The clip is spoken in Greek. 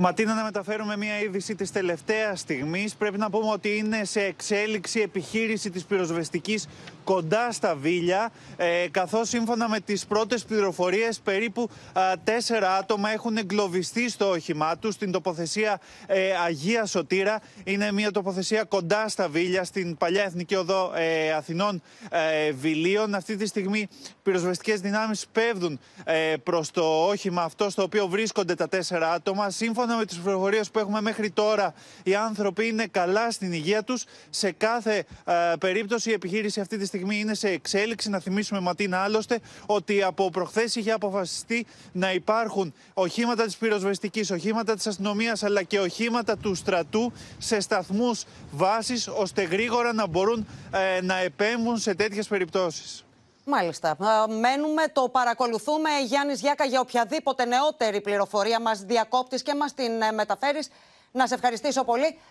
Ματίνα, να μεταφέρουμε μια είδηση της τελευταίας στιγμής. Πρέπει να πούμε ότι είναι σε εξέλιξη επιχείρηση της πυροσβεστικής κοντά στα Βίλια. Ε, Καθώς σύμφωνα με τις πρώτες πληροφορίες, περίπου τέσσερα άτομα έχουν εγκλωβιστεί στο όχημά τους στην τοποθεσία ε, Αγία Σωτήρα. Είναι μια τοποθεσία κοντά στα Βίλια, στην παλιά Εθνική Οδό ε, Αθηνών ε, Βιλίων. Αυτή τη στιγμή πυροσβεστικές δυνάμεις πέφτουν ε, προς το όχημα αυτό στο οποίο βρίσκονται τα τέσσερα άτομα. Σύμφωνα σύμφωνα με τις πληροφορίες που έχουμε μέχρι τώρα, οι άνθρωποι είναι καλά στην υγεία τους Σε κάθε ε, περίπτωση, η επιχείρηση αυτή τη στιγμή είναι σε εξέλιξη. Να θυμίσουμε, Ματίνα, άλλωστε, ότι από προχθές είχε αποφασιστεί να υπάρχουν οχήματα της πυροσβεστικής, οχήματα της αστυνομίας αλλά και οχήματα του στρατού σε σταθμούς βάσης ώστε γρήγορα να μπορούν ε, να επέμβουν σε τέτοιες περιπτώσεις. Μάλιστα. Μένουμε, το παρακολουθούμε. Γιάννης Γιάκα, για οποιαδήποτε νεότερη πληροφορία μας διακόπτεις και μας την ε, μεταφέρεις. Να σε ευχαριστήσω πολύ.